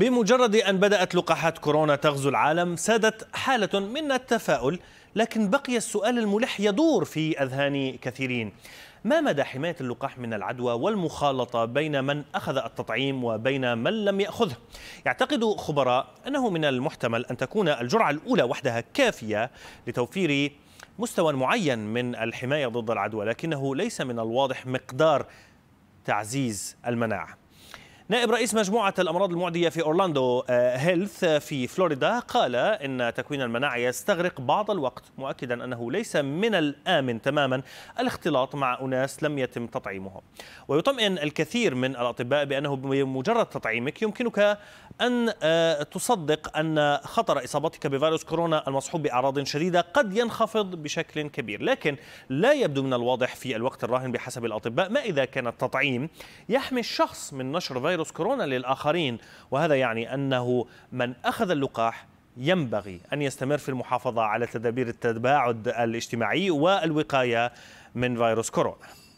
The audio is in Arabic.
بمجرد أن بدأت لقاحات كورونا تغزو العالم سادت حالة من التفاؤل لكن بقي السؤال الملح يدور في أذهان كثيرين ما مدى حماية اللقاح من العدوى والمخالطة بين من أخذ التطعيم وبين من لم يأخذه يعتقد خبراء أنه من المحتمل أن تكون الجرعة الأولى وحدها كافية لتوفير مستوى معين من الحماية ضد العدوى لكنه ليس من الواضح مقدار تعزيز المناعة نائب رئيس مجموعة الأمراض المعدية في أورلاندو آه، هيلث آه، في فلوريدا قال إن تكوين المناعة يستغرق بعض الوقت مؤكدا أنه ليس من الآمن تماما الاختلاط مع أناس لم يتم تطعيمهم ويطمئن الكثير من الأطباء بأنه بمجرد تطعيمك يمكنك أن آه، تصدق أن خطر إصابتك بفيروس كورونا المصحوب بأعراض شديدة قد ينخفض بشكل كبير لكن لا يبدو من الواضح في الوقت الراهن بحسب الأطباء ما إذا كان التطعيم يحمي الشخص من نشر فيروس فيروس كورونا للآخرين وهذا يعني أنه من أخذ اللقاح ينبغي أن يستمر في المحافظة على تدابير التباعد الاجتماعي والوقاية من فيروس كورونا